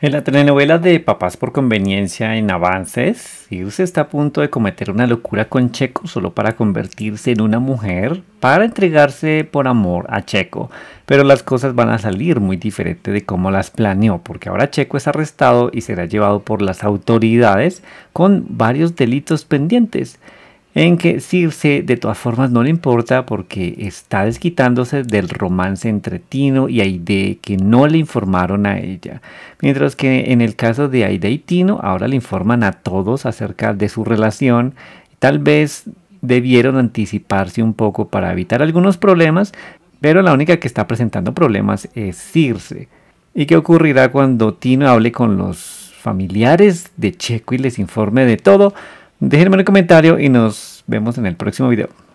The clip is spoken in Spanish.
En la telenovela de Papás por Conveniencia en Avances, Irse está a punto de cometer una locura con Checo solo para convertirse en una mujer, para entregarse por amor a Checo. Pero las cosas van a salir muy diferente de cómo las planeó, porque ahora Checo es arrestado y será llevado por las autoridades con varios delitos pendientes en que Circe de todas formas no le importa porque está desquitándose del romance entre Tino y Aide que no le informaron a ella. Mientras que en el caso de Aide y Tino ahora le informan a todos acerca de su relación. Tal vez debieron anticiparse un poco para evitar algunos problemas, pero la única que está presentando problemas es Circe. ¿Y qué ocurrirá cuando Tino hable con los familiares de Checo y les informe de todo? Déjenme un comentario y nos vemos en el próximo video.